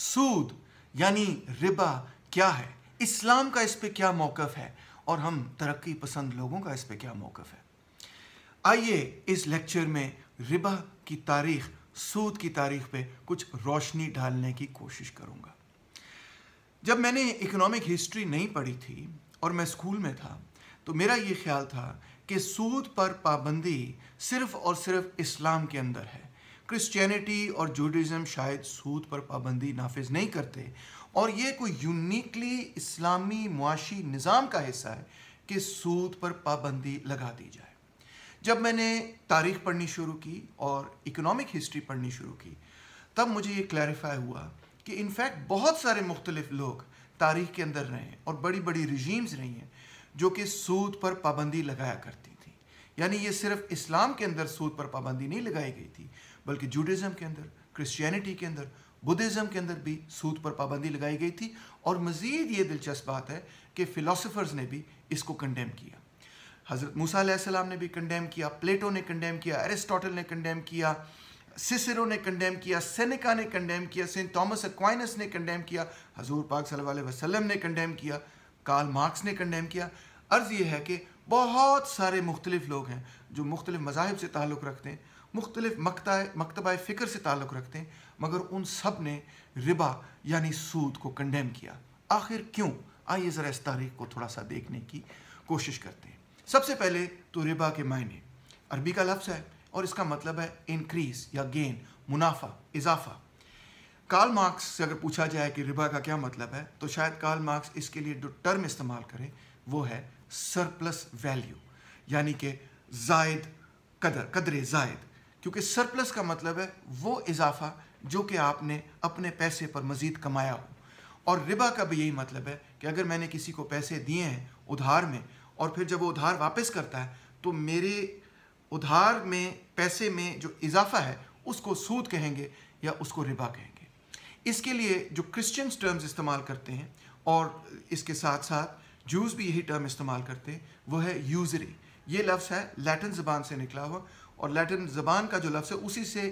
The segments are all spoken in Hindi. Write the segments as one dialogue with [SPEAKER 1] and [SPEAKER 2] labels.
[SPEAKER 1] सूद यानी रिबा क्या है इस्लाम का इस पर क्या मौकफ है और हम तरक्की पसंद लोगों का इस पर क्या मौकफ है आइए इस लेक्चर में रिबा की तारीख सूद की तारीख पे कुछ रोशनी डालने की कोशिश करूँगा जब मैंने इकोनॉमिक हिस्ट्री नहीं पढ़ी थी और मैं स्कूल में था तो मेरा ये ख्याल था कि सूद पर पाबंदी सिर्फ और सिर्फ इस्लाम के अंदर है क्रिश्चियनिटी और जूडिज़म शायद सूद पर पाबंदी नाफिज नहीं करते और ये कोई यूनिकली इस्लामी मुआशी निज़ाम का हिस्सा है कि सूद पर पाबंदी लगा दी जाए जब मैंने तारीख पढ़नी शुरू की और इकोनॉमिक हिस्ट्री पढ़नी शुरू की तब मुझे ये क्लैरिफाई हुआ कि इनफैक्ट बहुत सारे मुख्तलिफ लोग तारीख के अंदर रहे और बड़ी बड़ी रिजीम्स रही हैं जो कि सूद पर पाबंदी लगाया करती थी यानी ये सिर्फ इस्लाम के अंदर सूद पर पाबंदी नहीं लगाई गई थी बल्कि जूडिज़म के अंदर क्रिश्चियनिटी के अंदर बुद्धिज़्म के अंदर भी सूद पर पाबंदी लगाई गई थी और मज़ीद ये दिलचस्प बात है कि फ़िलासफ़र्स ने भी इसको कंडेम किया हज़रत मूसा ने भी कंडेम किया प्लेटो ने कंडेम किया एरिस्टोटल ने कंडेम किया सिसरो ने कंडेम किया सेनेका ने कंडेम किया सेंट थॉमस अक्वाइनस ने कंडेम किया हजूर पाक सल्लल्लाहु वसल्लम ने कंडेम किया कार्ल मार्क्स ने कंडेम किया अर्ज़ ये है कि बहुत सारे मुख्तलिफ लोग हैं जो मुख्तलिफ मजाहब से ताल्लुक़ रखते हैं मुख्तलिफ मकता मकतबा फ़िक्र से ताल्लुक़ रखते हैं मगर उन सब ने रिबा यानी सूद को कंडेम किया आखिर क्यों आइए ज़रा इस तारीख को थोड़ा सा देखने की कोशिश करते हैं सबसे पहले तो रिबा के मायने अरबी का लफ्ज़ है और इसका मतलब है इनक्रीज या गेन मुनाफा इजाफा कार्ल मार्क्स से अगर पूछा जाए कि रिबा का क्या मतलब है तो शायद कार्ल मार्क्स इसके लिए जो टर्म इस्तेमाल करें वो है सरप्लस वैल्यू यानी कि जायद कदर कदर जायद क्योंकि सरप्लस का मतलब है वो इजाफा जो कि आपने अपने पैसे पर मज़ीद कमाया हो और रिबा का भी यही मतलब है कि अगर मैंने किसी को पैसे दिए हैं उधार में और फिर जब वो उधार वापस करता है तो मेरे उधार में पैसे में जो इजाफा है उसको सूद कहेंगे या उसको रिबा कहेंगे इसके लिए जो क्रिश्चियंस टर्म्स इस्तेमाल करते हैं और इसके साथ साथ जूस भी यही टर्म इस्तेमाल करते हैं वो है यूजरी ये लफ्ज़ है लैटिन ज़बान से निकला हुआ और लैटिन ज़बान का जो लफ्ज़ है उसी से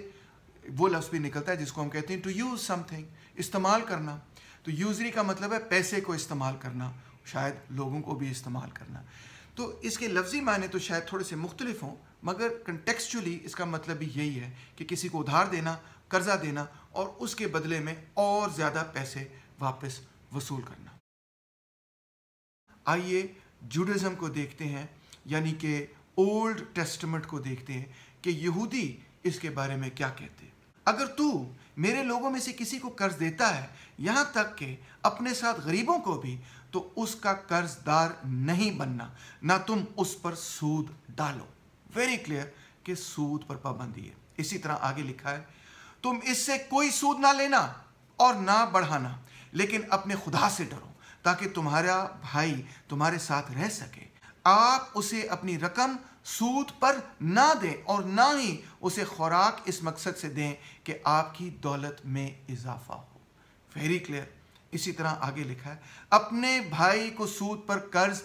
[SPEAKER 1] वो लफ्ज़ भी निकलता है जिसको हम कहते हैं टू यूज़ समथिंग इस्तेमाल करना तो यूजरी का मतलब है पैसे को इस्तेमाल करना शायद लोगों को भी इस्तेमाल करना तो इसके लफ्ज़ी मायने तो शायद थोड़े से मुख्तलिफ हों मगर कंटेक्चुअली इसका मतलब भी यही है कि किसी को उधार देना कर्जा देना और उसके बदले में और ज़्यादा पैसे वापस वसूल करना आइए जूडिज़म को देखते हैं यानी कि ओल्ड टेस्टमेंट को देखते हैं कि यहूदी इसके बारे में क्या कहते हैं अगर तू मेरे लोगों में से किसी को कर्ज देता है यहाँ तक कि अपने साथ गरीबों को भी तो उसका कर्जदार नहीं बनना ना तुम उस पर सूद डालो वेरी क्लियर कि सूद पर पाबंदी है इसी तरह आगे लिखा है तुम इससे कोई सूद ना लेना और ना बढ़ाना लेकिन अपने खुदा से डरो ताकि तुम्हारा भाई तुम्हारे साथ रह सके आप उसे अपनी रकम सूद पर ना दें और ना ही उसे खुराक इस मकसद से दें कि आपकी दौलत में इजाफा हो वेरी क्लियर इसी तरह आगे लिखा है अपने भाई को सूद पर कर्ज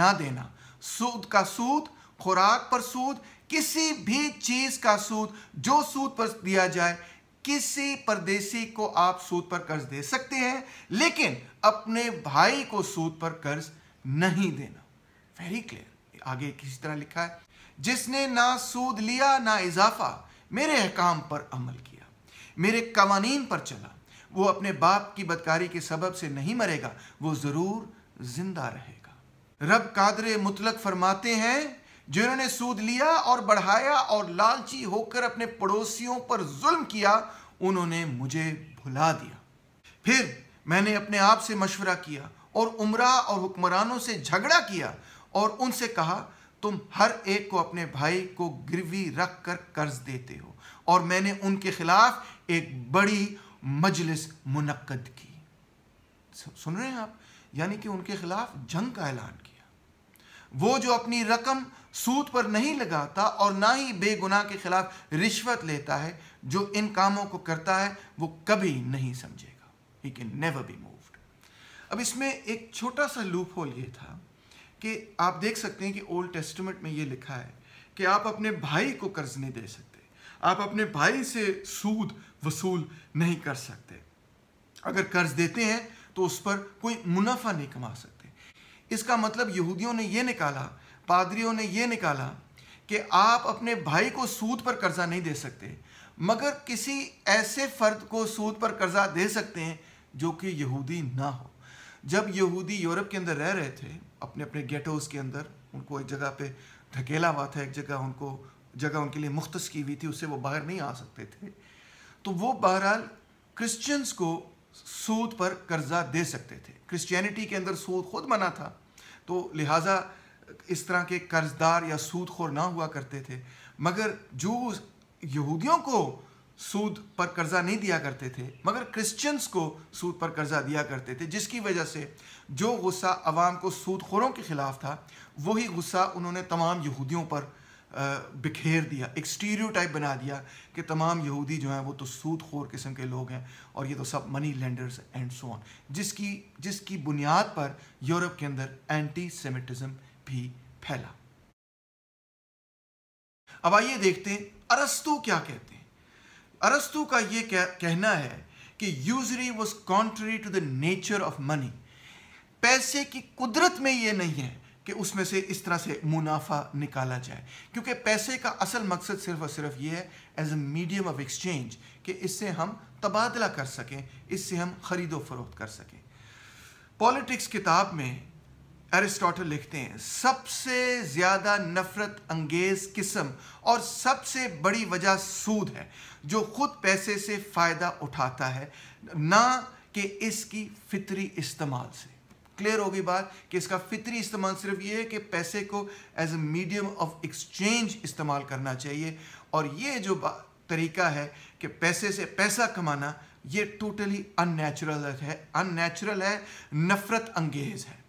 [SPEAKER 1] ना देना सूद का सूद खुराक पर सूद किसी भी चीज का सूद जो सूद पर दिया जाए किसी परदेसी को आप सूद पर कर्ज दे सकते हैं लेकिन अपने भाई को सूद पर कर्ज नहीं देना वेरी क्लियर आगे किसी तरह लिखा है जिसने ना सूद लिया ना इजाफा मेरे अहकाम पर अमल किया मेरे कवानीन पर चला वो अपने बाप की बदकारी के सबब से नहीं मरेगा वो ज़रूर जिंदा रहेगा रब कादर मुतलक फरमाते हैं जिन्होंने सूद लिया और बढ़ाया और लालची होकर अपने पड़ोसियों पर जुल्म किया उन्होंने मुझे भुला दिया फिर मैंने अपने आप से मशवरा किया और उमरा और हुक्मरानों से झगड़ा किया और उनसे कहा तुम हर एक को अपने भाई को गिरवी रख कर कर्ज देते हो और मैंने उनके खिलाफ एक बड़ी मजलिस मुनद की सुन रहे हैं आप यानी कि उनके खिलाफ जंग का ऐलान किया वो जो अपनी रकम सूद पर नहीं लगाता और ना ही बेगुनाह के खिलाफ रिश्वत लेता है जो इन कामों को करता है वो कभी नहीं समझेगा ही कैन नेवर बी मूव्ड अब इसमें एक छोटा सा लूप होल ये था कि आप देख सकते हैं कि ओल्ड टेस्टमेंट में ये लिखा है कि आप अपने भाई को कर्ज नहीं दे सकते आप अपने भाई से सूद वसूल नहीं कर सकते अगर कर्ज देते हैं तो उस पर कोई मुनाफा नहीं कमा सकते इसका मतलब यहूदियों ने यह निकाला पादरियों ने यह निकाला कि आप अपने भाई को सूद पर कर्जा नहीं दे सकते मगर किसी ऐसे फर्द को सूद पर कर्जा दे सकते हैं जो कि यहूदी ना हो जब यहूदी यूरोप के अंदर रह रहे थे अपने अपने गेटोज के अंदर उनको एक जगह पे धकेला हुआ था एक जगह उनको जगह उनके लिए मुख्त की हुई थी उससे वो बाहर नहीं आ सकते थे तो वो बहरहाल क्रिश्चियंस को सूद पर कर्जा दे सकते थे क्रिश्चियनिटी के अंदर सूद खुद मना था तो लिहाजा इस तरह के कर्जदार या सूद खोर ना हुआ करते थे मगर जो यहूदियों को सूद पर कर्जा नहीं दिया करते थे मगर क्रिश्चियंस को सूद पर कर्जा दिया करते थे जिसकी वजह से जो गुस्सा अवाम को सूदखोरों के ख़िलाफ़ था वही गुस्सा उन्होंने तमाम यहूदियों पर बिखेर दिया एक स्टीरियो टाइप बना दिया कि तमाम यहूदी जो हैं वो तो सूद खोर किस्म के लोग हैं और ये तो सब money lenders and so on जिसकी जिसकी बुनियाद पर यूरोप के अंदर एंटी सेमिटिज़म भी फैला अब आइए देखते हैं अरस्तु क्या कहते हैं अरस्तु का ये कहना है कि usury was contrary to the nature of money पैसे की कुदरत में ये नहीं है कि उसमें से इस तरह से मुनाफा निकाला जाए क्योंकि पैसे का असल मकसद सिर्फ और सिर्फ ये है as a medium of exchange कि इससे हम तबादला कर सकें इससे हम खरीदो फरोख्त कर सकें पॉलिटिक्स किताब में एरिस्टोटल लिखते हैं सबसे ज़्यादा नफरत अंगेज किस्म और सबसे बड़ी वजह सूद है जो ख़ुद पैसे से फ़ायदा उठाता है ना कि इसकी फितरी इस्तेमाल से क्लियर होगी बात कि इसका फितरी इस्तेमाल सिर्फ ये है कि पैसे को as a medium of exchange इस्तेमाल करना चाहिए और ये जो तरीका है कि पैसे से पैसा कमाना ये टोटली अननेचुरल है अननेचुरल है नफ़रत अंगेज है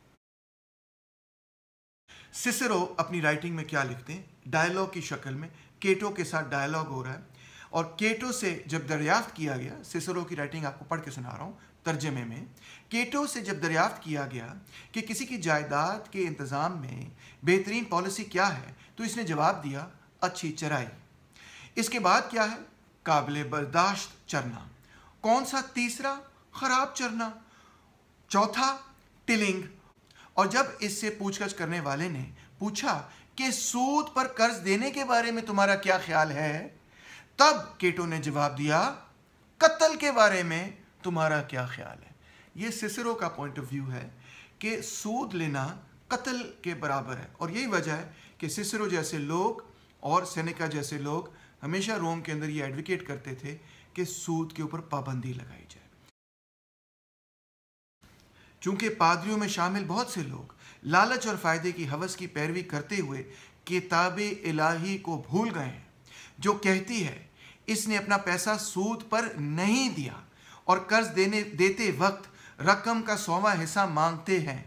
[SPEAKER 1] सिसरो अपनी राइटिंग में क्या लिखते हैं डायलॉग की शक्ल में केटो के साथ डायलॉग हो रहा है और केटो से जब दरियाफ्त किया गया सिसरो की राइटिंग आपको पढ़ के सुना रहा हूँ तर्जमे में केटो से जब दरियाफ्त किया गया कि किसी की जायदाद के इंतज़ाम में बेहतरीन पॉलिसी क्या है तो इसने जवाब दिया अच्छी चराई इसके बाद क्या है काबिल बर्दाश्त चरना कौन सा तीसरा खराब चरना चौथा टिलिंग और जब इससे पूछताछ करने वाले ने पूछा कि सूद पर कर्ज देने के बारे में तुम्हारा क्या ख्याल है तब केटो ने जवाब दिया कत्ल के बारे में तुम्हारा क्या ख्याल है ये सिसरो का पॉइंट ऑफ व्यू है कि सूद लेना कत्ल के बराबर है और यही वजह है कि सिसरो जैसे लोग और सेनेका जैसे लोग हमेशा रोम के अंदर ये एडवोकेट करते थे कि सूद के ऊपर पाबंदी लगाई जाए चूंकि पादरियों में शामिल बहुत से लोग लालच और फ़ायदे की हवस की पैरवी करते हुए किताब इलाही को भूल गए हैं जो कहती है इसने अपना पैसा सूद पर नहीं दिया और कर्ज देने देते वक्त रकम का सौवा हिस्सा मांगते हैं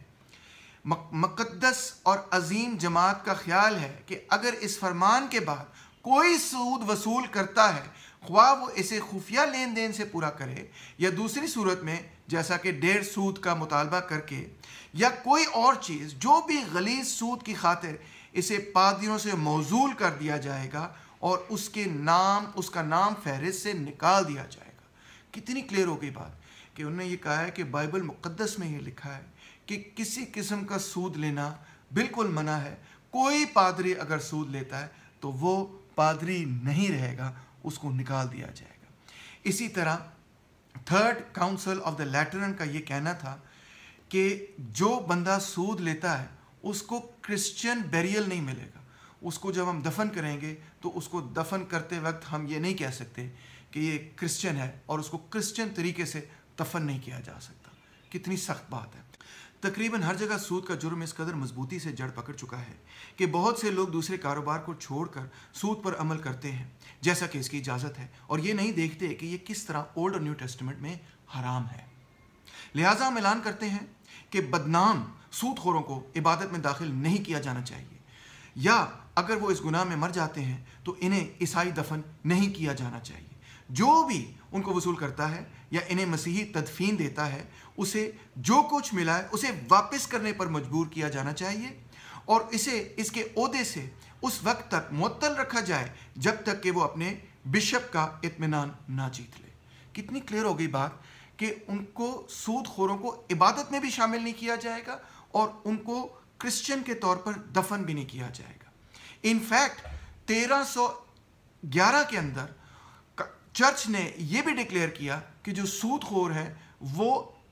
[SPEAKER 1] मकदस और अजीम जमात का ख्याल है कि अगर इस फरमान के बाद कोई सूद वसूल करता है ख्वा वो इसे खुफिया लेन देन से पूरा करे या दूसरी सूरत में जैसा कि डेढ़ सूद का मुतालबा करके या कोई और चीज़ जो भी गलीज सूद की खातिर इसे पादियों से मौजूल कर दिया जाएगा और उसके नाम उसका नाम फहरिस्त से निकाल दिया जाएगा कितनी क्लियर हो गई बात कि उन्होंने ये कहा है कि बाइबल मुक़दस में ये लिखा है कि किसी किस्म का सूद लेना बिल्कुल मना है कोई पादरी अगर सूद लेता है तो वो पादरी नहीं रहेगा उसको निकाल दिया जाएगा इसी तरह third council of the Lateran का ये कहना था कि जो बंदा सूद लेता है उसको क्रिश्चियन बेरियल नहीं मिलेगा उसको जब हम दफन करेंगे तो उसको दफन करते वक्त हम ये नहीं कह सकते कि ये क्रिश्चियन है और उसको क्रिश्चियन तरीके से दफन नहीं किया जा सकता कितनी सख्त बात है तकरीबन हर जगह सूद का जुर्म इस कदर मजबूती से जड़ पकड़ चुका है कि बहुत से लोग दूसरे कारोबार को छोड़कर सूद पर अमल करते हैं जैसा कि इसकी इजाज़त है और ये नहीं देखते कि ये किस तरह ओल्ड और न्यू टेस्टमेंट में हराम है लिहाजा हम ऐलान करते हैं कि बदनाम सूद खोरों को इबादत में दाखिल नहीं किया जाना चाहिए या अगर वो इस गुनाह में मर जाते हैं तो इन्हें ईसाई दफन नहीं किया जाना चाहिए जो भी उनको वसूल करता है या इन्हें मसीही तदफीन देता है उसे जो कुछ मिला है उसे वापस करने पर मजबूर किया जाना चाहिए और इसे इसके अहदे से उस वक्त तक मअतल रखा जाए जब तक कि वो अपने बिशप का इतमान ना जीत ले कितनी क्लियर हो गई बात कि उनको सूद खोरों को इबादत में भी शामिल नहीं किया जाएगा और उनको क्रिश्चियन के तौर पर दफन भी नहीं किया जाएगा इनफैक्ट 1311 के अंदर चर्च ने यह भी डिक्लेयर किया कि जो सूद खोर है वो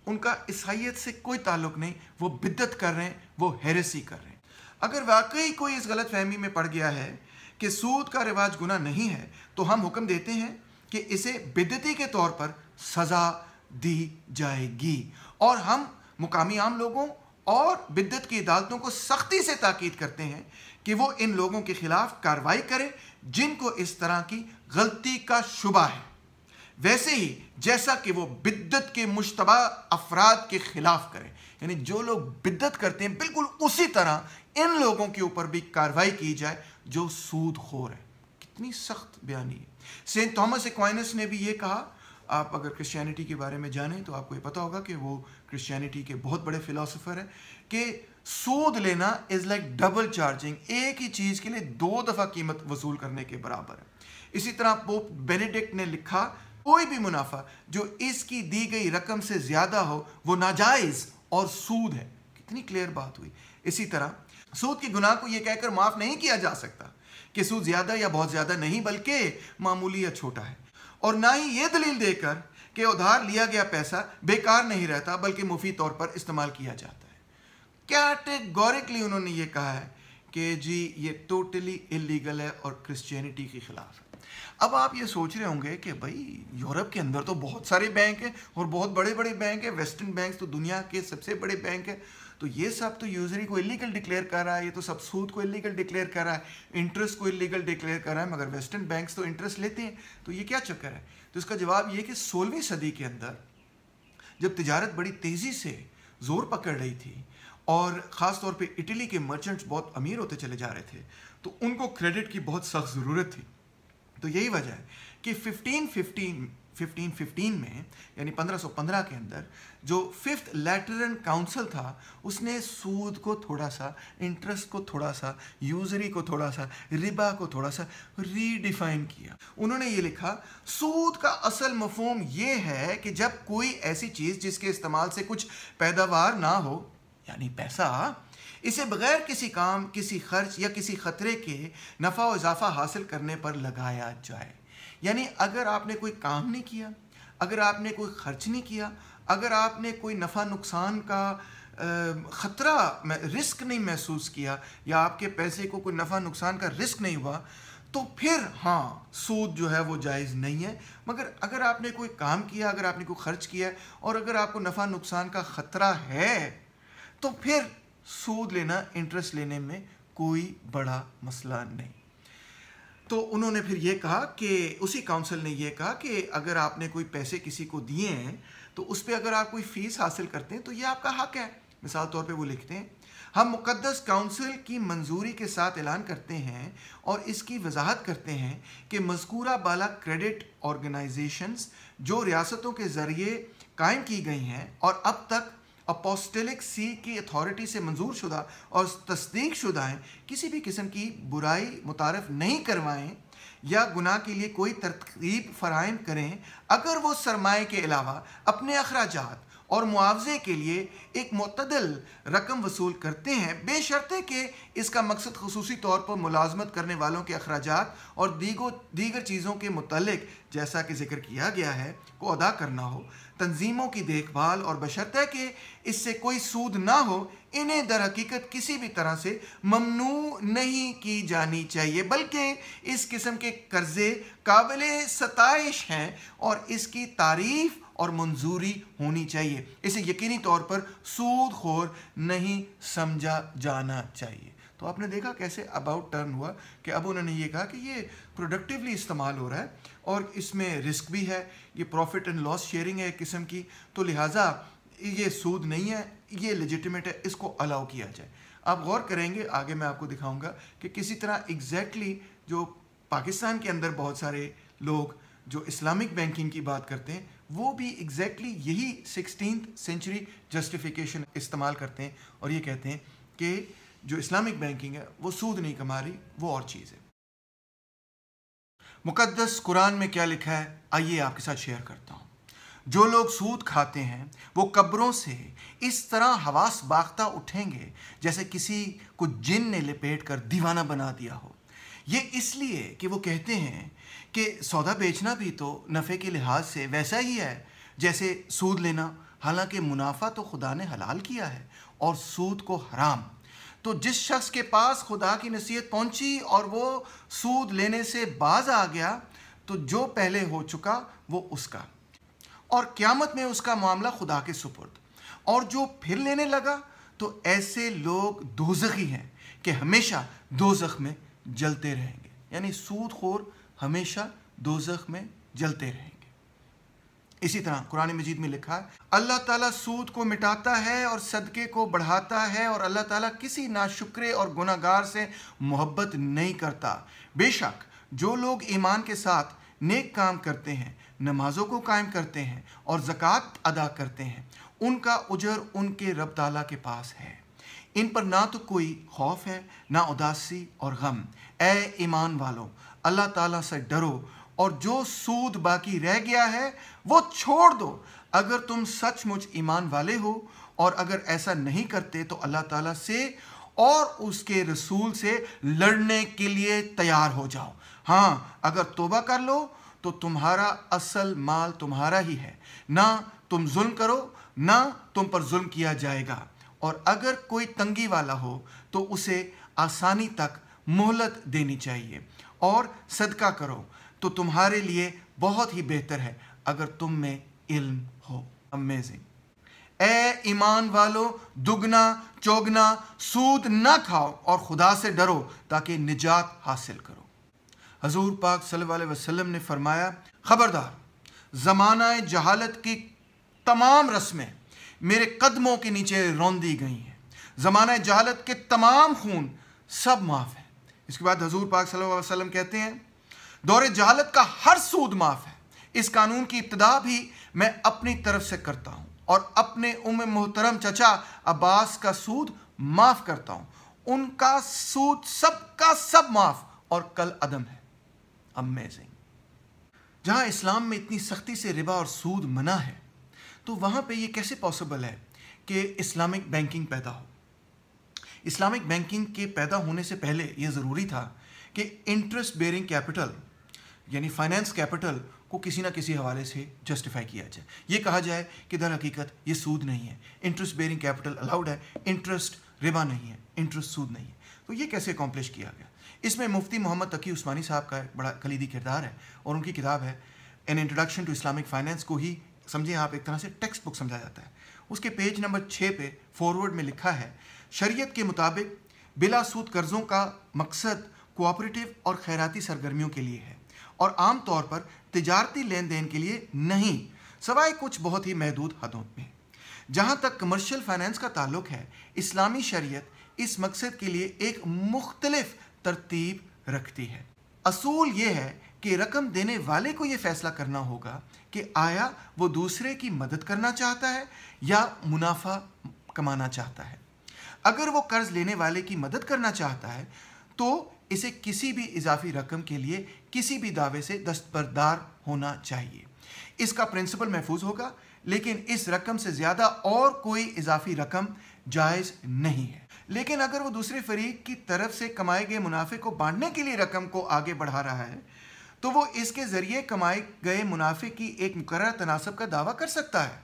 [SPEAKER 1] उनका ईसाइत से कोई ताल्लुक नहीं वो बिद्दत कर रहे हैं वो हेरेसी कर रहे हैं अगर वाकई कोई इस गलत फहमी में पड़ गया है कि सूद का रिवाज गुना नहीं है तो हम हुक्म देते हैं कि इसे बिद्दती के तौर पर सज़ा दी जाएगी और हम मुकामी आम लोगों और बिद्दत की अदालतों को सख्ती से ताकीद करते हैं कि वो इन लोगों के खिलाफ कार्रवाई करे जिनको इस तरह की गलती का शुबा है वैसे ही जैसा कि वो बिद्दत के मुशतबा अफराद के खिलाफ करें यानी जो लोग बिद्दत करते हैं बिल्कुल उसी तरह इन लोगों के ऊपर भी कार्रवाई की जाए जो सूद खोर है कितनी सख्त बयानी है सेंट थॉमस एक्वाइनस ने भी ये कहा आप अगर क्रिश्चियनिटी के बारे में जानें तो आपको ये पता होगा कि वो क्रिश्चियनिटी के बहुत बड़े फिलासफ़र हैं कि सूद लेना इज लाइक डबल चार्जिंग एक ही चीज के लिए दो दफा कीमत वसूल करने के बराबर है इसी तरह पोप बेनेडिक्ट ने लिखा कोई भी मुनाफा जो इसकी दी गई रकम से ज्यादा हो वो नाजायज और सूद है कितनी क्लियर बात हुई इसी तरह सूद के गुनाह को यह कहकर माफ नहीं किया जा सकता कि सूद ज्यादा या बहुत ज्यादा नहीं बल्कि मामूली या छोटा है और ना ही यह दलील देकर कि उधार लिया गया पैसा बेकार नहीं रहता बल्कि मुफी तौर पर इस्तेमाल किया जाता कैटेगोरिकली उन्होंने ये कहा है कि जी ये टोटली इलीगल है और क्रिश्चियनिटी के खिलाफ है अब आप ये सोच रहे होंगे कि भाई यूरोप के अंदर तो बहुत सारे बैंक हैं और बहुत बड़े बड़े बैंक हैं वेस्टर्न बैंक तो दुनिया के सबसे बड़े बैंक हैं तो ये सब तो यूजरी को इलीगल डिक्लेयर कर रहा है ये तो सब सूद को इलीगल डिक्लेयर कर रहा है इंटरेस्ट को इलीगल डिक्लेयर कर रहा है मगर वेस्टर्न बैंक्स तो इंटरेस्ट लेते हैं तो ये क्या चक्कर है तो इसका जवाब ये कि सोलहवीं सदी के अंदर जब तजारत बड़ी तेज़ी से जोर पकड़ रही थी और ख़ास तौर पे इटली के मर्चेंट्स बहुत अमीर होते चले जा रहे थे तो उनको क्रेडिट की बहुत सख्त ज़रूरत थी तो यही वजह है कि 1515 1515 में यानी 1515 के अंदर जो फिफ्थ लेटरन काउंसिल था उसने सूद को थोड़ा सा इंटरेस्ट को थोड़ा सा यूजरी को थोड़ा सा रिबा को थोड़ा सा रीडिफाइन किया उन्होंने ये लिखा सूद का असल मफहम ये है कि जब कोई ऐसी चीज़ जिसके इस्तेमाल से कुछ पैदावार ना हो यानी पैसा इसे बगैर किसी काम किसी खर्च या किसी ख़तरे के नफ़ा और इजाफा हासिल करने पर लगाया जाए यानी अगर आपने कोई काम नहीं किया अगर आपने कोई खर्च नहीं किया अगर आपने कोई नफ़ा नुकसान का ख़तरा रिस्क नहीं महसूस किया या आपके पैसे को कोई नफ़ा नुकसान का रिस्क नहीं हुआ तो फिर हाँ सूद जो है वो जायज़ नहीं है मगर अगर आपने कोई काम किया अगर आपने कोई खर्च किया और अगर आपको नफ़ा नुकसान का ख़तरा है तो फिर सूद लेना इंटरेस्ट लेने में कोई बड़ा मसला नहीं तो उन्होंने फिर ये कहा कि उसी काउंसिल ने यह कहा कि अगर आपने कोई पैसे किसी को दिए हैं तो उस पर अगर आप कोई फ़ीस हासिल करते हैं तो यह आपका हक है मिसाल तौर पे वो लिखते हैं हम मुकदस काउंसिल की मंजूरी के साथ ऐलान करते हैं और इसकी वजाहत करते हैं कि मजकूरा बाला क्रेडिट ऑर्गेनाइजेशंस जो रियासतों के ज़रिए कायम की गई हैं और अब तक अपोस्टेलिक सी की अथॉरिटी से मंजूर शुदा और तस्दीक शुदा हैं किसी भी किस्म की बुराई मुतारफ़ नहीं करवाएं या गुनाह के लिए कोई तरतीब फराहम करें अगर वो सरमाए के अलावा अपने अखराज और मुआवजे के लिए एक मतदल रकम वसूल करते हैं बेशर्ते कि इसका मकसद खसूसी तौर पर मुलाजमत करने वालों के अखराज और दीगो दीगर चीज़ों के मतलब जैसा कि जिक्र किया गया है को अदा करना हो तंजीमों की देखभाल और बशर्त कि इससे कोई सूद ना हो इन्हें दर हकीकत किसी भी तरह से ममनू नहीं की जानी चाहिए बल्कि इस किस्म के कर्ज़े काबिल सतश हैं और इसकी तारीफ़ और मंजूरी होनी चाहिए इसे यकीनी तौर पर सूद खोर नहीं समझा जाना चाहिए तो आपने देखा कैसे अबाउट टर्न हुआ कि अब उन्होंने ये कहा कि ये प्रोडक्टिवली इस्तेमाल हो रहा है और इसमें रिस्क भी है ये प्रॉफिट एंड लॉस शेयरिंग है एक किस्म की तो लिहाजा ये सूद नहीं है ये लेजिटिमेट है इसको अलाउ किया जाए आप गौर करेंगे आगे मैं आपको दिखाऊंगा कि किसी तरह एग्जैक्टली exactly जो पाकिस्तान के अंदर बहुत सारे लोग जो इस्लामिक बैंकिंग की बात करते हैं वो भी एग्जैक्टली exactly यही सिक्सटीन सेंचुरी जस्टिफिकेशन इस्तेमाल करते हैं और ये कहते हैं कि जो इस्लामिक बैंकिंग है वो सूद नहीं कमा रही वो और चीज़ है मुकद्दस कुरान में क्या लिखा है आइए आपके साथ शेयर करता हूँ जो लोग सूद खाते हैं वो कब्रों से इस तरह हवास बाख्ता उठेंगे जैसे किसी को जिन ने लपेट कर दीवाना बना दिया हो ये इसलिए कि वो कहते हैं कि सौदा बेचना भी तो नफ़े के लिहाज से वैसा ही है जैसे सूद लेना हालांकि मुनाफा तो खुदा ने हलाल किया है और सूद को हराम तो जिस शख्स के पास खुदा की नसीहत पहुंची और वो सूद लेने से बाज आ गया तो जो पहले हो चुका वो उसका और क्यामत में उसका मामला खुदा के सुपुर्द और जो फिर लेने लगा तो ऐसे लोग दोजखी हैं कि हमेशा दोजख में जलते रहेंगे यानी सूद खोर हमेशा दोजख में जलते रहेंगे इसी तरह कुरान मजीद में लिखा है अल्लाह ताला सूद को मिटाता है और सदक़े को बढ़ाता है और अल्लाह ताला किसी नाशुक्रे और गुनागार से मोहब्बत नहीं करता बेशक जो लोग ईमान के साथ नेक काम करते हैं नमाज़ों को कायम करते हैं और ज़क़़त अदा करते हैं उनका उजर उनके रब ताला के पास है इन पर ना तो कोई खौफ है ना उदासी और गम ए ईमान वालों अल्लाह ताला से डरो और जो सूद बाकी रह गया है वो छोड़ दो अगर तुम सचमुच ईमान वाले हो और अगर ऐसा नहीं करते तो अल्लाह ताला से और उसके रसूल से लड़ने के लिए तैयार हो जाओ हाँ अगर तोबा कर लो तो तुम्हारा असल माल तुम्हारा ही है ना तुम जुल्म करो ना तुम पर जुल्म किया जाएगा और अगर कोई तंगी वाला हो तो उसे आसानी तक मोहलत देनी चाहिए और सदका करो तो तुम्हारे लिए बहुत ही बेहतर है अगर तुम में इल्म हो अमेजिंग ए ईमान वालों दुगना चौगना सूद ना खाओ और खुदा से डरो ताकि निजात हासिल करो हजूर पाक सल्लल्लाहु अलैहि वसल्लम ने फरमाया खबरदार ज़माना जहालत की तमाम रस्में मेरे कदमों के नीचे रौंदी गई हैं ज़माना जहालत के तमाम खून सब माफ़ है इसके बाद हजूर पाक सल्लल्लाहु अलैहि वसल्लम कहते हैं दौरे जहालत का हर सूद माफ है इस कानून की इब्तदा भी मैं अपनी तरफ से करता हूं और अपने उम्र मोहतरम चचा अब्बास का सूद माफ़ करता हूं उनका सूद सबका सब माफ और कल अदम है अमेजिंग जहां इस्लाम में इतनी सख्ती से रिबा और सूद मना है तो वहां पे ये कैसे पॉसिबल है कि इस्लामिक बैंकिंग पैदा हो इस्लामिक बैंकिंग के पैदा होने से पहले यह ज़रूरी था कि इंटरेस्ट बेरिंग कैपिटल यानी फाइनेंस कैपिटल को किसी ना किसी हवाले से जस्टिफाई किया जाए ये कहा जाए कि दर हकीकत ये सूद नहीं है इंटरेस्ट बेरिंग कैपिटल अलाउड है इंटरेस्ट रिबा नहीं है इंटरेस्ट सूद नहीं है तो ये कैसे अकॉम्प्लिश किया गया इसमें मुफ्ती मोहम्मद तकी उस्मानी साहब का बड़ा कलीदी किरदार है और उनकी किताब है an introduction to Islamic finance को ही समझें आप एक तरह से टेक्स्ट बुक समझा जाता है उसके पेज नंबर छः पे फॉरवर्ड में लिखा है शरीयत के मुताबिक बिला सूद कर्ज़ों का मकसद कोऑपरेटिव और खैराती सरगर्मियों के लिए है और आमतौर पर तजारती लेन देन के लिए नहीं सवाए कुछ बहुत ही महदूद हदों में जहाँ तक कमर्शियल फाइनेंस का ताल्लुक है इस्लामी शरीयत इस मकसद के लिए एक मुख्तलिफ तरतीब रखती है असूल यह है कि रकम देने वाले को यह फैसला करना होगा कि आया वो दूसरे की मदद करना चाहता है या मुनाफा कमाना चाहता है अगर वो कर्ज लेने वाले की मदद करना चाहता है तो इसे किसी भी इजाफी रकम के लिए किसी भी दावे से दस्तबरदार होना चाहिए इसका प्रिंसिपल महफूज होगा लेकिन इस रकम से ज़्यादा और कोई इजाफी रकम जायज़ नहीं है लेकिन अगर वो दूसरे फरीक की तरफ से कमाए गए मुनाफे को बांटने के लिए रकम को आगे बढ़ा रहा है तो वो इसके ज़रिए कमाए गए मुनाफे की एक मुकर तनासब का दावा कर सकता है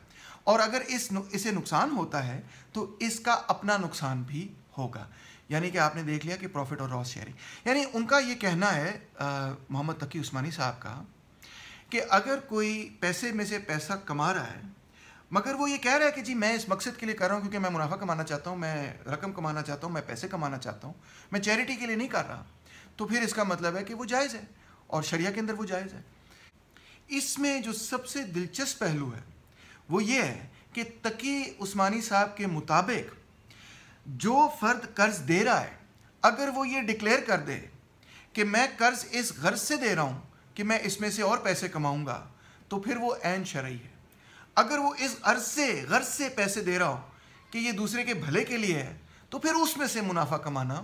[SPEAKER 1] और अगर इस इसे नुकसान होता है तो इसका अपना नुकसान भी होगा यानी कि आपने देख लिया कि प्रॉफिट और लॉस शेयरिंग यानी उनका ये कहना है मोहम्मद तकी उस्मानी साहब का कि अगर कोई पैसे में से पैसा कमा रहा है मगर वो ये कह रहा है कि जी मैं इस मकसद के लिए कर रहा हूँ क्योंकि मैं मुनाफा कमाना चाहता हूँ मैं रकम कमाना चाहता हूँ मैं पैसे कमाना चाहता हूँ मैं चैरिटी के लिए नहीं कर रहा तो फिर इसका मतलब है कि वो जायज़ है और शरिया के अंदर वो जायज़ है इसमें जो सबसे दिलचस्प पहलू है वो ये है कि तकी उस्मानी साहब के मुताबिक जो फ़र्द कर्ज दे रहा है अगर वो ये डिक्लेयर कर दे कि मैं कर्ज इस गर्ज से दे रहा हूँ कि मैं इसमें से और पैसे कमाऊँगा तो फिर वो एन शरई है अगर वो इस अर्ज से गर्ज से पैसे दे रहा हो कि ये दूसरे के भले के लिए है तो फिर उसमें से मुनाफा कमाना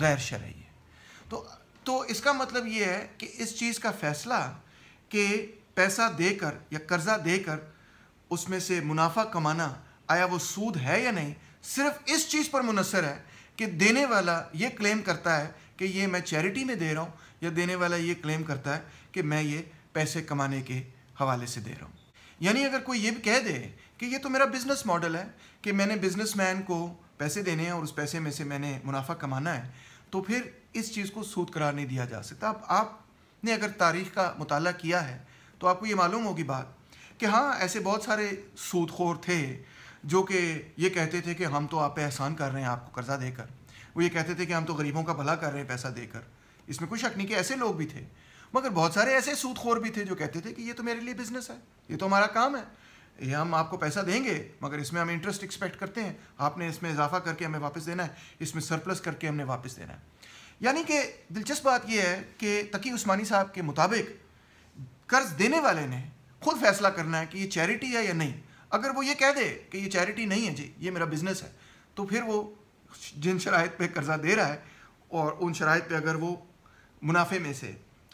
[SPEAKER 1] गैर शरई है तो तो इसका मतलब ये है कि इस चीज़ का फैसला कि पैसा देकर या कर्जा देकर उसमें से मुनाफा कमाना आया वो सूद है या नहीं सिर्फ इस चीज़ पर मुनसर है कि देने वाला ये क्लेम करता है कि ये मैं चैरिटी में दे रहा हूँ या देने वाला ये क्लेम करता है कि मैं ये पैसे कमाने के हवाले से दे रहा हूँ यानी अगर कोई ये भी कह दे कि ये तो मेरा बिज़नेस मॉडल है कि मैंने बिजनेसमैन को पैसे देने हैं और उस पैसे में से मैंने मुनाफा कमाना है तो फिर इस चीज़ को सूद करार नहीं दिया जा सकता अब आपने अगर तारीख का मुताला किया है तो आपको ये मालूम होगी बात कि हाँ ऐसे बहुत सारे सूदखोर थे जो कि ये कहते थे कि हम तो आप पे एहसान कर रहे हैं आपको कर्जा देकर वो ये कहते थे कि हम तो गरीबों का भला कर रहे हैं पैसा देकर इसमें कोई शक नहीं कि ऐसे लोग भी थे मगर बहुत सारे ऐसे सूदखोर भी थे जो कहते थे कि ये तो मेरे लिए बिजनेस है ये तो हमारा काम है ये हम आपको पैसा देंगे मगर इसमें हम इंटरेस्ट एक्सपेक्ट करते हैं आपने इसमें इजाफा करके हमें वापस देना है इसमें सरप्लस करके हमने वापस देना है यानी कि दिलचस्प बात यह है कि तकी उस्मानी साहब के मुताबिक कर्ज देने वाले ने खुद फैसला करना है कि ये चैरिटी है या नहीं अगर वो ये कह दे कि ये चैरिटी नहीं है जी ये मेरा बिजनेस है तो फिर वो जिन शराइ पर कर्जा दे रहा है और उन शराइ पर अगर वो मुनाफे में से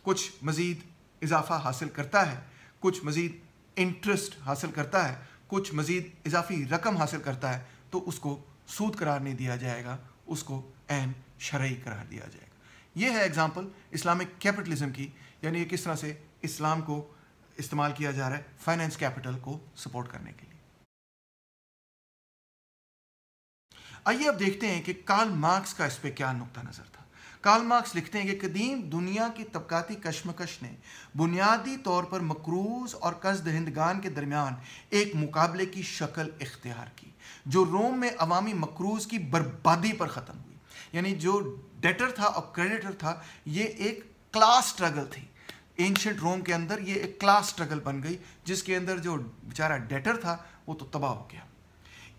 [SPEAKER 1] कुछ मज़ीद इजाफा हासिल करता है कुछ मज़ीद इंटरेस्ट हासिल करता है कुछ मज़ीद इजाफी रकम हासिल करता है तो उसको सूद करार नहीं दिया जाएगा उसको अहम शरा करार दिया जाएगा ये है एग्ज़ाम्पल इस्लामिक कैपिटलिज्म की यानी किस तरह से इस्लाम को इस्तेमाल किया जा रहा है फाइनेंस कैपिटल को सपोर्ट करने के लिए आइए अब देखते हैं कि कार्ल मार्क्स का इस पर क्या नुकता नज़र था कार्ल मार्क्स लिखते हैं कि कदीम दुनिया की तबकाती कश्मकश ने बुनियादी तौर पर मकरूज और कसद हिंदगान के दरमियान एक मुकाबले की शक्ल इख्तियार की जो रोम में अवामी मकरूज की बर्बादी पर ख़त्म हुई यानी जो डेटर था और क्रेडिटर था ये एक क्लास स्ट्रगल थी एंशंट रोम के अंदर ये एक क्लास स्ट्रगल बन गई जिसके अंदर जो बेचारा डेटर था वो तो तबाह हो गया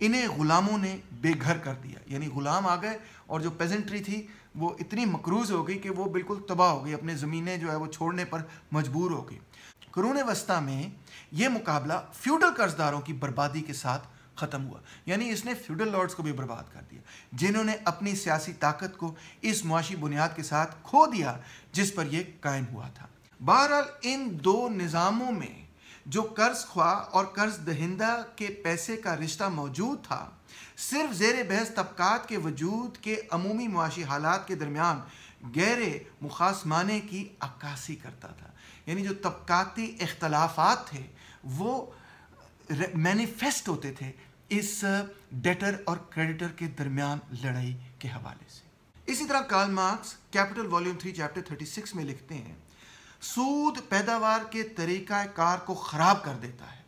[SPEAKER 1] इन्हें गुलामों ने बेघर कर दिया यानी गुलाम आ गए और जो पेजेंट्री थी वो इतनी मकरूज हो गई कि वो बिल्कुल तबाह हो गई अपने ज़मीनें जो है वो छोड़ने पर मजबूर हो गई करून वस्ता में ये मुकाबला फ्यूडल कर्जदारों की बर्बादी के साथ ख़त्म हुआ यानी इसने फ्यूडल लॉर्ड्स को भी बर्बाद कर दिया जिन्होंने अपनी सियासी ताकत को इस मुआशी बुनियाद के साथ खो दिया जिस पर यह कायम हुआ था बहरहाल इन दो निज़ामों में जो कर्ज ख्वा और कर्ज दहिंदा के पैसे का रिश्ता मौजूद था सिर्फ जेर बहस तबकात के वजूद के अमूमी मुआशी हालात के दरमियान गहरे मुखासमाने की अक्सी करता था यानी जो तबकती अख्तलाफात थे वो मैनिफेस्ट होते थे इस डेटर और क्रेडिटर के दरमियान लड़ाई के हवाले से इसी तरह Karl Marx capital volume three chapter thirty six में लिखते हैं सूद पैदावार के तरीक़ाकार को ख़राब कर देता है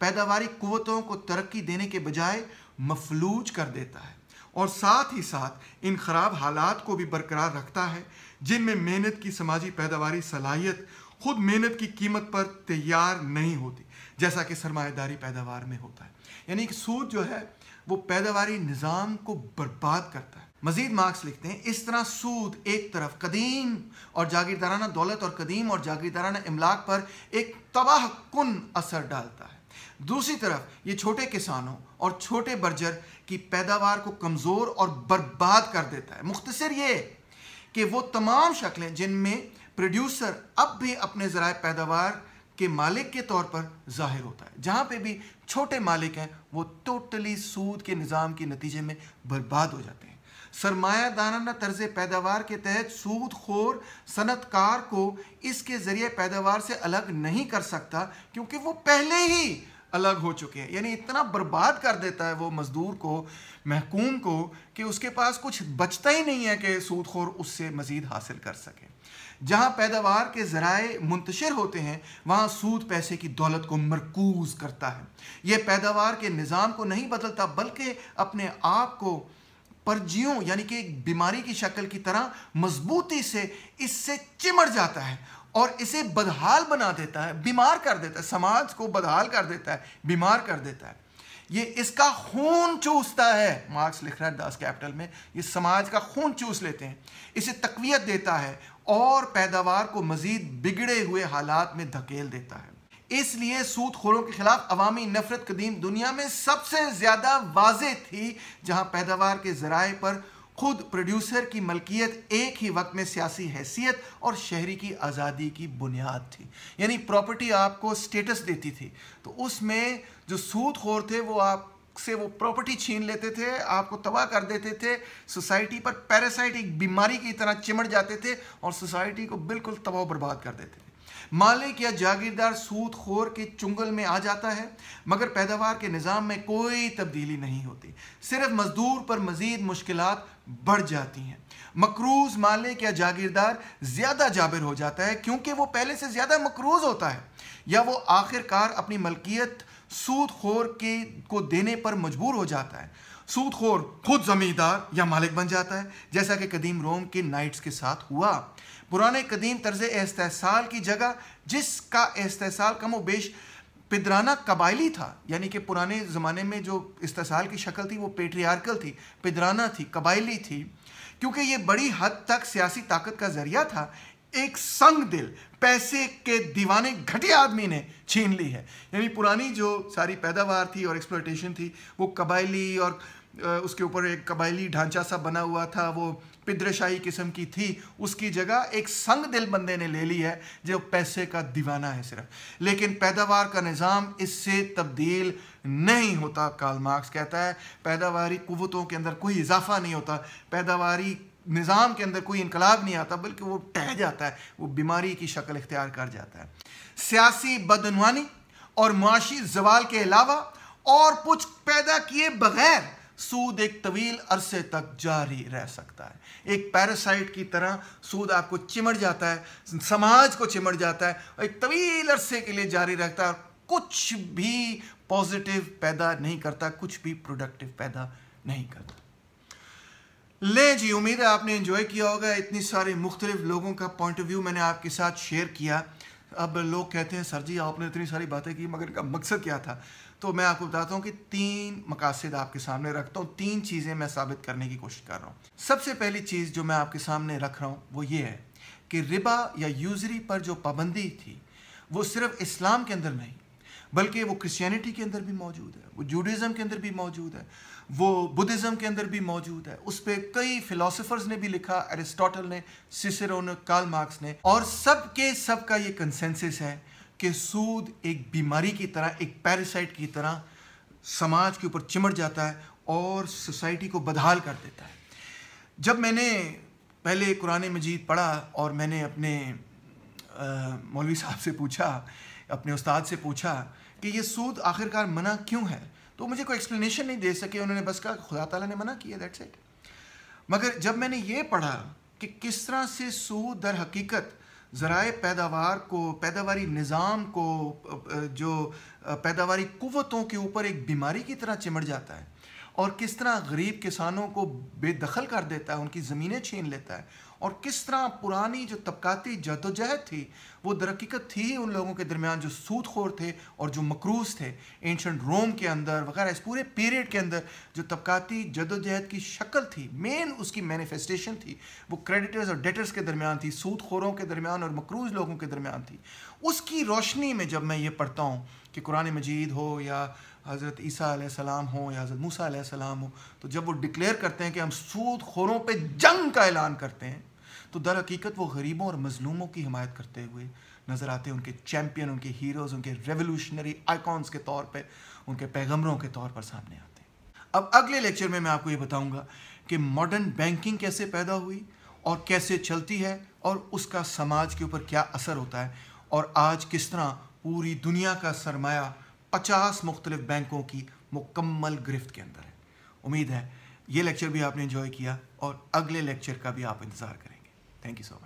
[SPEAKER 1] पैदावारी कुवतों को तरक्की देने के बजाय मफलूज कर देता है और साथ ही साथ इन ख़राब हालात को भी बरकरार रखता है जिनमें मेहनत की समाजी पैदावारी सलाहियत खुद मेहनत की कीमत पर तैयार नहीं होती जैसा कि सरमाएदारी पैदावार में होता है यानी कि सूद जो है वो पैदावारी निज़ाम को बर्बाद करता है मजीद मार्क्स लिखते हैं इस तरह सूद एक तरफ कदीम और जागीरदाराना दौलत और कदीम और जागीरदाराना इमलाक पर एक तबाह कन असर डालता है दूसरी तरफ ये छोटे किसानों और छोटे बर्जर की पैदावार को कमज़ोर और बर्बाद कर देता है मुख्तर ये कि वो तमाम शक्लें जिनमें प्रोड्यूसर अब भी अपने ज़रा पैदावार के मालिक के तौर पर जाहिर होता है जहाँ पर भी छोटे मालिक हैं वो टोटली सूद के निज़ाम के नतीजे में बर्बाद हो जाते हैं सरमायादाराना तर्ज पैदावार के तहत सूद खोर सनतकार को इसके ज़रिए पैदावार से अलग नहीं कर सकता क्योंकि वो पहले ही अलग हो चुके हैं यानी इतना बर्बाद कर देता है वो मज़दूर को महकूम को कि उसके पास कुछ बचता ही नहीं है कि सूद खोर उससे मज़ीद हासिल कर सके जहाँ पैदावार के ज़राए मुंतशिर होते हैं वहाँ सूद पैसे की दौलत को मरकूज करता है यह पैदावार के निज़ाम को नहीं बदलता बल्कि अपने आप को परजियों यानी कि एक बीमारी की शक्ल की तरह मजबूती से इससे चिमड़ जाता है और इसे बदहाल बना देता है बीमार कर देता है समाज को बदहाल कर देता है बीमार कर देता है ये इसका खून चूसता है मार्क्स लिख रहा है दास कैपिटल में ये समाज का खून चूस लेते हैं इसे तकवीत देता है और पैदावार को मजीद बिगड़े हुए हालात में धकेल देता है इसलिए खोरों के खिलाफ अवामी नफरत कदीम दुनिया में सबसे ज़्यादा वाज थी जहाँ पैदावार के ज़राए पर खुद प्रोड्यूसर की मलकियत एक ही वक्त में सियासी हैसियत और शहरी की आज़ादी की बुनियाद थी यानी प्रॉपर्टी आपको स्टेटस देती थी तो उसमें जो खोर थे वो आप से वो प्रॉपर्टी छीन लेते थे आपको तबाह कर देते थे सोसाइटी पर पैरासाइट एक बीमारी की तरह चिमट जाते थे और सोसाइटी को बिल्कुल तबाह बर्बाद कर देते थे मालिक या जागीरदार खोर के चुंगल में आ जाता है मगर पैदावार के निज़ाम में कोई तब्दीली नहीं होती सिर्फ मजदूर पर मजीद मुश्किल बढ़ जाती हैं मकरूज मालिक या जागीरदार ज़्यादा जाबिर हो जाता है क्योंकि वो पहले से ज़्यादा मकरूज होता है या वो आखिरकार अपनी मलकियत खोर के को देने पर मजबूर हो जाता है सूदखोर खुद जमींदार या मालिक बन जाता है जैसा कि कदीम रोम के नाइट्स के साथ हुआ पुराने कदीम तर्ज एहतसाल की जगह जिसका एहतसाल कम बेश पिदराना कबायली था यानी कि पुराने ज़माने में जो इस्तेसाल की शक्ल थी वो पेट्रियार्कल थी पिदराना थी कबायली थी क्योंकि ये बड़ी हद तक सियासी ताकत का ज़रिया था एक संग दिल पैसे के दीवाने घटिया आदमी ने छीन ली है यानी पुरानी जो सारी पैदावार थी और एक्सप्लोटेशन थी वो कबायली और उसके ऊपर एक कबायली ढांचा सा बना हुआ था वो पिद्रशाही किस्म की थी उसकी जगह एक संग दिल बंदे ने ले ली है जो पैसे का दीवाना है सिर्फ लेकिन पैदावार का निज़ाम इससे तब्दील नहीं होता कार्ल मार्क्स कहता है पैदावारी कुतों के अंदर कोई इजाफा नहीं होता पैदावारी निज़ाम के अंदर कोई इनकलाब नहीं आता बल्कि वो टह जाता है वो बीमारी की शक्ल इख्तियार कर जाता है सियासी बदनवानी और मुआशी जवाल के अलावा और कुछ पैदा किए बगैर सूद एक तवील अरसे तक जारी रह सकता है एक पैरासाइट की तरह सूद आपको चिमट जाता है समाज को चिमट जाता है और एक तवील अरसे के लिए जारी रहता है कुछ भी पॉजिटिव पैदा नहीं करता कुछ भी प्रोडक्टिव पैदा नहीं करता ले जी उम्मीद है आपने इन्जॉय किया होगा इतनी सारे मुख्तलिफ लोगों का पॉइंट ऑफ व्यू मैंने आपके साथ शेयर किया अब लोग कहते हैं सर जी आपने इतनी सारी बातें की मगर इनका मकसद क्या था तो मैं आपको बताता हूँ कि तीन मकासद आपके सामने रखता हूँ तीन चीज़ें मैं साबित करने की कोशिश कर रहा हूँ सबसे पहली चीज़ जो मैं आपके सामने रख रहा हूँ वो ये है कि रिबा या यूजरी पर जो पाबंदी थी वो सिर्फ इस्लाम के अंदर नहीं बल्कि वो क्रिश्चियनिटी के अंदर भी मौजूद है वो जूडिज़म के अंदर भी मौजूद है वो बुद्धिज़्म के अंदर भी मौजूद है उस पर कई फिलोसफर्स ने भी लिखा एरिस्टोटल ने सिसरो ने कार्ल मार्क्स ने और सब के सब का ये कंसेंसिस है कि सूद एक बीमारी की तरह एक पैरासाइट की तरह समाज के ऊपर चिमट जाता है और सोसाइटी को बदहाल कर देता है जब मैंने पहले कुरान मजीद पढ़ा और मैंने अपने मौलवी साहब से पूछा अपने उस्ताद से पूछा कि ये सूद आखिरकार मना क्यों है तो मुझे कोई एक्सप्लेनेशन नहीं दे सके उन्होंने बस कहा खुदा ताला ने मना किया दैट्स इट मगर जब मैंने ये पढ़ा कि किस तरह से सूद दर हकीकत ज़राए पैदावार को पैदावारी निज़ाम को जो पैदावारी कुतों के ऊपर एक बीमारी की तरह चिमड़ जाता है और किस तरह गरीब किसानों को बेदखल कर देता है उनकी ज़मीनें छीन लेता है और किस तरह पुरानी जो तबकती जदोजहद थी वो दरकीकत थी ही उन लोगों के दरमियान जो सूदखोर थे और जो मकरूज थे एंशंट रोम के अंदर वगैरह इस पूरे पीरियड के अंदर जो तबकती जदोजहद की शक्ल थी मेन उसकी मैनिफेस्टेशन थी वो क्रेडिटर्स और डेटर्स के दरमियान थी सूदखोरों के दरमियान और मकरूज लोगों के दरमियान थी उसकी रोशनी में जब मैं ये पढ़ता हूँ कि कुरान मजीद हो या हज़रत ईसा सलाम हो या हज़रत मूसा सलाम हो तो जब वो डिक्लेयर करते हैं कि हम सूद खोरों पर जंग का ऐलान करते हैं तो दर हकीकत वो गरीबों और मजलूमों की हिमायत करते हुए नज़र आते उनके चैम्पियन उनके हीरोज़ उनके रेवोल्यूशनरी आइकॉन्स के तौर पर उनके पैगम्बरों के तौर पर सामने आते हैं अब अगले लेक्चर में मैं आपको ये बताऊँगा कि मॉडर्न बैंकिंग कैसे पैदा हुई और कैसे चलती है और उसका समाज के ऊपर क्या असर होता है और आज किस तरह पूरी दुनिया का सरमाया पचास मुख्तलिफ बैंकों की मुकम्मल गिरफ्त के अंदर है उम्मीद है ये लेक्चर भी आपने इन्जॉय किया और अगले लेक्चर का भी आप इंतज़ार करें Thank you so much.